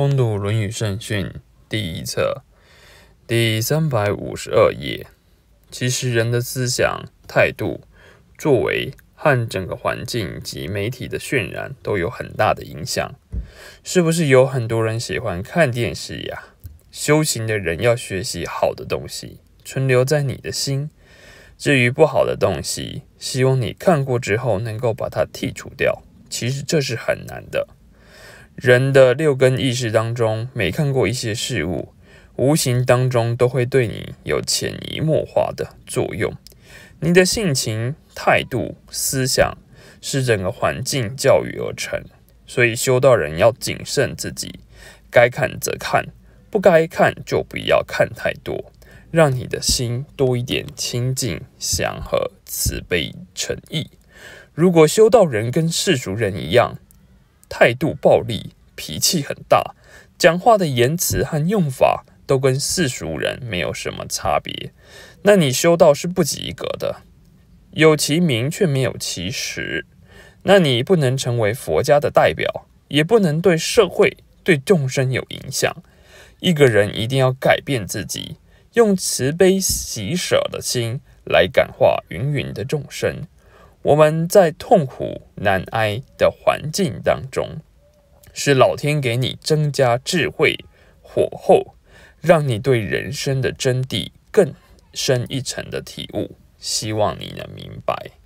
风读论语圣训》第一册第三百五十二页，其实人的思想、态度、作为和整个环境及媒体的渲染都有很大的影响。是不是有很多人喜欢看电视呀？修行的人要学习好的东西，存留在你的心。至于不好的东西，希望你看过之后能够把它剔除掉。其实这是很难的。人的六根意识当中，每看过一些事物，无形当中都会对你有潜移默化的作用。你的性情、态度、思想是整个环境教育而成，所以修道人要谨慎自己，该看则看，不该看就不要看太多，让你的心多一点清净、祥和、慈悲、诚意。如果修道人跟世俗人一样，态度暴力，脾气很大，讲话的言辞和用法都跟世俗人没有什么差别。那你修道是不及格的，有其名却没有其实。那你不能成为佛家的代表，也不能对社会、对众生有影响。一个人一定要改变自己，用慈悲喜舍的心来感化芸芸的众生。我们在痛苦难挨的环境当中，是老天给你增加智慧火候，让你对人生的真谛更深一层的体悟。希望你能明白。